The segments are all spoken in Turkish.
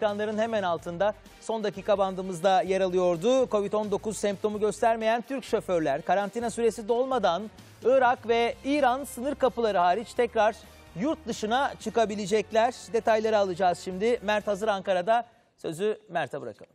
Ekranların hemen altında son dakika bandımızda yer alıyordu. Covid-19 semptomu göstermeyen Türk şoförler karantina süresi dolmadan Irak ve İran sınır kapıları hariç tekrar yurt dışına çıkabilecekler. Detayları alacağız şimdi. Mert hazır Ankara'da. Sözü Mert'e bırakalım.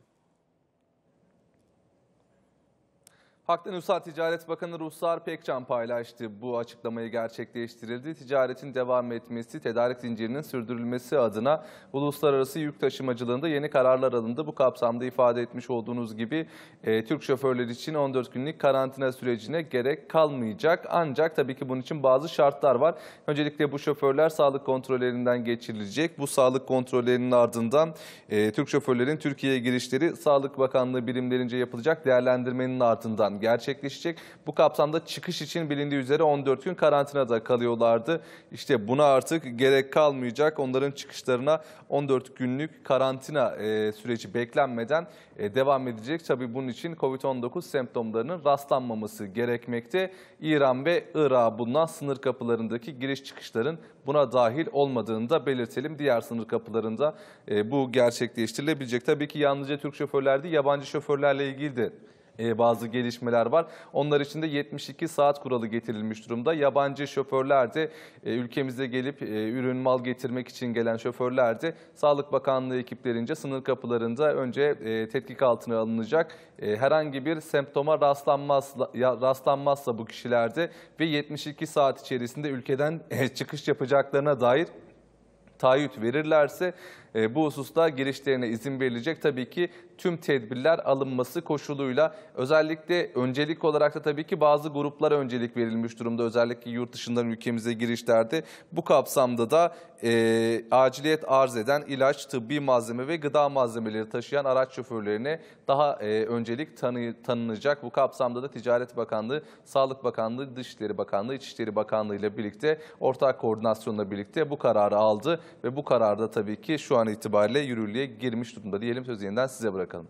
Halktan Ulusal Ticaret Bakanı Ruhsar Pekcan paylaştı. Bu açıklamayı gerçekleştirildi. Ticaretin devam etmesi, tedarik zincirinin sürdürülmesi adına uluslararası yük taşımacılığında yeni kararlar alındı. Bu kapsamda ifade etmiş olduğunuz gibi e, Türk şoförler için 14 günlük karantina sürecine gerek kalmayacak. Ancak tabii ki bunun için bazı şartlar var. Öncelikle bu şoförler sağlık kontrollerinden geçirilecek. Bu sağlık kontrollerinin ardından e, Türk şoförlerin Türkiye'ye girişleri Sağlık Bakanlığı birimlerince yapılacak değerlendirmenin ardından gerçekleşecek. Bu kapsamda çıkış için bilindiği üzere 14 gün karantinada kalıyorlardı. İşte buna artık gerek kalmayacak. Onların çıkışlarına 14 günlük karantina e, süreci beklenmeden e, devam edecek. Tabii bunun için COVID-19 semptomlarının rastlanmaması gerekmekte. İran ve Irak'a bundan sınır kapılarındaki giriş çıkışların buna dahil olmadığını da belirtelim. Diğer sınır kapılarında e, bu gerçekleştirilebilecek. Tabii ki yalnızca Türk şoförler değil, yabancı şoförlerle ilgili de e, bazı gelişmeler var. Onlar için de 72 saat kuralı getirilmiş durumda. Yabancı şoförler de e, ülkemize gelip e, ürün mal getirmek için gelen şoförler de Sağlık Bakanlığı ekiplerince sınır kapılarında önce tetkik altına alınacak. Herhangi bir semptoma rastlanmaz, rastlanmazsa bu kişilerde ve 72 saat içerisinde ülkeden çıkış yapacaklarına dair taahhüt verirlerse e, bu hususta girişlerine izin verilecek. Tabii ki tüm tedbirler alınması koşuluyla özellikle öncelik olarak da tabii ki bazı gruplara öncelik verilmiş durumda. Özellikle yurt dışından ülkemize girişlerde bu kapsamda da e, aciliyet arz eden ilaç, tıbbi malzeme ve gıda malzemeleri taşıyan araç şoförlerine daha e, öncelik tanı, tanınacak. Bu kapsamda da Ticaret Bakanlığı, Sağlık Bakanlığı, Dışişleri Bakanlığı, İçişleri Bakanlığı ile birlikte ortak koordinasyonla birlikte bu kararı aldı ve bu kararda tabii ki şu an itibariyle yürürlüğe girmiş durumda diyelim sözü yeniden size bırakalım.